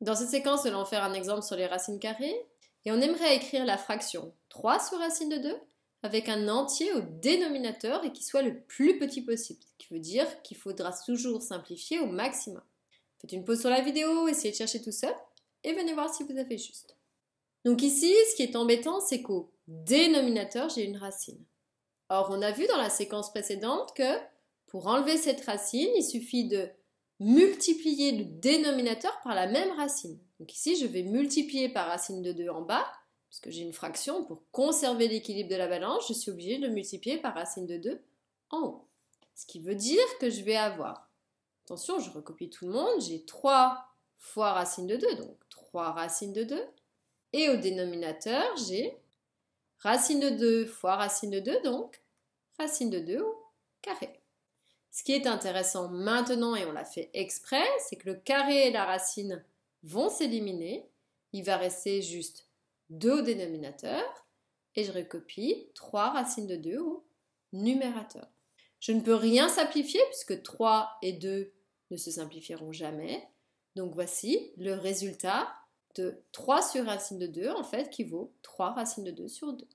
Dans cette séquence, nous allons faire un exemple sur les racines carrées et on aimerait écrire la fraction 3 sur racine de 2 avec un entier au dénominateur et qui soit le plus petit possible, ce qui veut dire qu'il faudra toujours simplifier au maximum. Faites une pause sur la vidéo, essayez de chercher tout seul et venez voir si vous avez juste. Donc ici, ce qui est embêtant, c'est qu'au dénominateur, j'ai une racine. Or, on a vu dans la séquence précédente que pour enlever cette racine, il suffit de multiplier le dénominateur par la même racine. Donc ici, je vais multiplier par racine de 2 en bas, parce que j'ai une fraction, pour conserver l'équilibre de la balance, je suis obligé de multiplier par racine de 2 en haut. Ce qui veut dire que je vais avoir, attention, je recopie tout le monde, j'ai 3 fois racine de 2, donc 3 racines de 2, et au dénominateur, j'ai racine de 2 fois racine de 2, donc racine de 2 au carré. Ce qui est intéressant maintenant, et on l'a fait exprès, c'est que le carré et la racine vont s'éliminer. Il va rester juste 2 au dénominateur. Et je recopie 3 racines de 2 au numérateur. Je ne peux rien simplifier puisque 3 et 2 ne se simplifieront jamais. Donc voici le résultat de 3 sur racine de 2, en fait, qui vaut 3 racines de 2 sur 2.